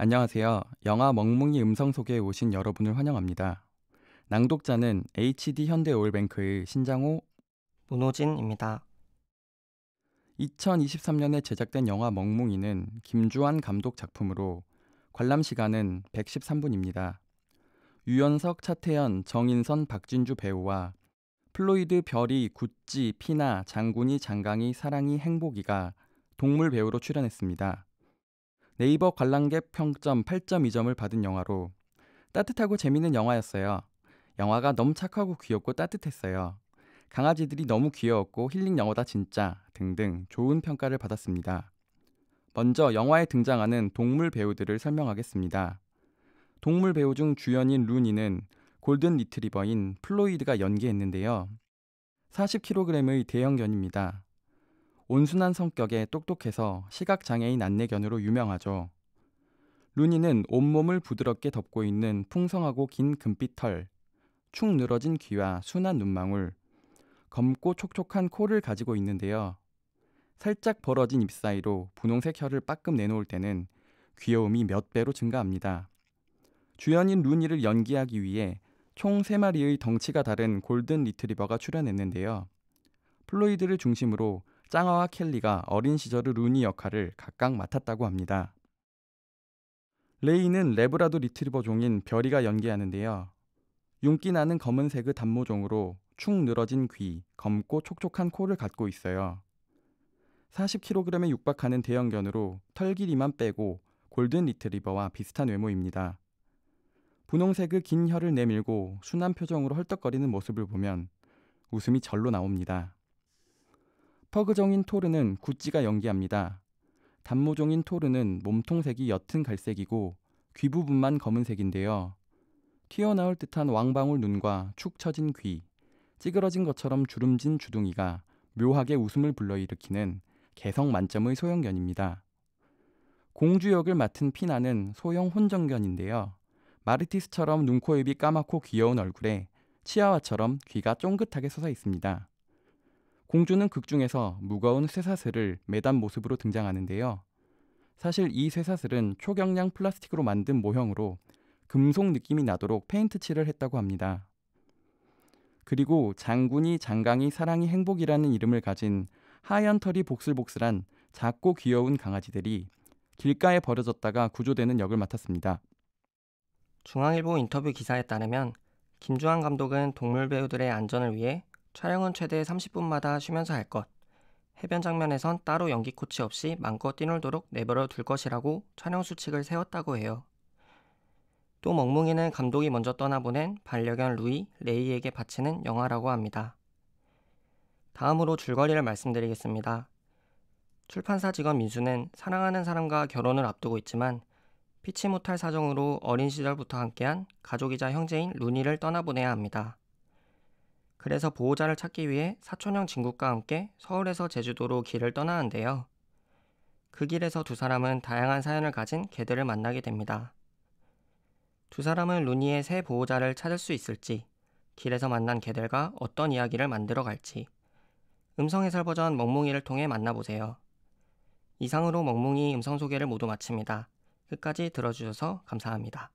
안녕하세요. 영화 멍멍이 음성 속에 오신 여러분을 환영합니다. 낭독자는 HD 현대오일뱅크의 신장호 문호진입니다. 2023년에 제작된 영화 멍멍이는 김주환 감독 작품으로 관람 시간은 113분입니다. 유연석, 차태현, 정인선, 박진주 배우와 플로이드, 별이, 구찌, 피나, 장군이, 장강이, 사랑이, 행복이가 동물 배우로 출연했습니다. 네이버 관람객 평점 8.2점을 받은 영화로 따뜻하고 재밌는 영화였어요. 영화가 너무 착하고 귀엽고 따뜻했어요. 강아지들이 너무 귀여웠고 힐링 영화다 진짜 등등 좋은 평가를 받았습니다. 먼저 영화에 등장하는 동물 배우들을 설명하겠습니다. 동물 배우 중 주연인 루니는 골든 리트리버인 플로이드가 연기했는데요. 40kg의 대형견입니다. 온순한 성격에 똑똑해서 시각장애인 안내견으로 유명하죠. 루니는 온몸을 부드럽게 덮고 있는 풍성하고 긴 금빛 털, 축 늘어진 귀와 순한 눈망울, 검고 촉촉한 코를 가지고 있는데요. 살짝 벌어진 입 사이로 분홍색 혀를 빠끔 내놓을 때는 귀여움이 몇 배로 증가합니다. 주연인 루니를 연기하기 위해 총 3마리의 덩치가 다른 골든 리트리버가 출연했는데요. 플로이드를 중심으로 짱아와 켈리가 어린 시절의 루니 역할을 각각 맡았다고 합니다. 레이는 레브라도 리트리버 종인 별이가 연기하는데요. 윤기 나는 검은색의 단모종으로 축 늘어진 귀, 검고 촉촉한 코를 갖고 있어요. 40kg에 육박하는 대형견으로 털 길이만 빼고 골든 리트리버와 비슷한 외모입니다. 분홍색의 긴 혀를 내밀고 순한 표정으로 헐떡거리는 모습을 보면 웃음이 절로 나옵니다. 퍼그정인 토르는 구찌가 연기합니다. 단모종인 토르는 몸통색이 옅은 갈색이고 귀 부분만 검은색인데요. 튀어나올 듯한 왕방울 눈과 축 처진 귀, 찌그러진 것처럼 주름진 주둥이가 묘하게 웃음을 불러일으키는 개성 만점의 소형견입니다. 공주 역을 맡은 피나는 소형 혼정견인데요. 마르티스처럼 눈코입이 까맣고 귀여운 얼굴에 치아와처럼 귀가 쫑긋하게 솟아 있습니다. 공주는 극중에서 무거운 쇠사슬을 매단 모습으로 등장하는데요. 사실 이 쇠사슬은 초경량 플라스틱으로 만든 모형으로 금속 느낌이 나도록 페인트 칠을 했다고 합니다. 그리고 장군이 장강이 사랑이 행복이라는 이름을 가진 하얀 털이 복슬복슬한 작고 귀여운 강아지들이 길가에 버려졌다가 구조되는 역을 맡았습니다. 중앙일보 인터뷰 기사에 따르면 김주환 감독은 동물 배우들의 안전을 위해 촬영은 최대 30분마다 쉬면서 할 것. 해변 장면에선 따로 연기 코치 없이 맘껏 뛰놀도록 내버려 둘 것이라고 촬영 수칙을 세웠다고 해요. 또멍멍이는 감독이 먼저 떠나보낸 반려견 루이, 레이에게 바치는 영화라고 합니다. 다음으로 줄거리를 말씀드리겠습니다. 출판사 직원 민수는 사랑하는 사람과 결혼을 앞두고 있지만 피치 못할 사정으로 어린 시절부터 함께한 가족이자 형제인 루니를 떠나보내야 합니다. 그래서 보호자를 찾기 위해 사촌형 진국과 함께 서울에서 제주도로 길을 떠나는데요. 그 길에서 두 사람은 다양한 사연을 가진 개들을 만나게 됩니다. 두 사람은 루니의 새 보호자를 찾을 수 있을지, 길에서 만난 개들과 어떤 이야기를 만들어 갈지, 음성해설 버전 멍뭉이를 통해 만나보세요. 이상으로 멍뭉이 음성 소개를 모두 마칩니다. 끝까지 들어주셔서 감사합니다.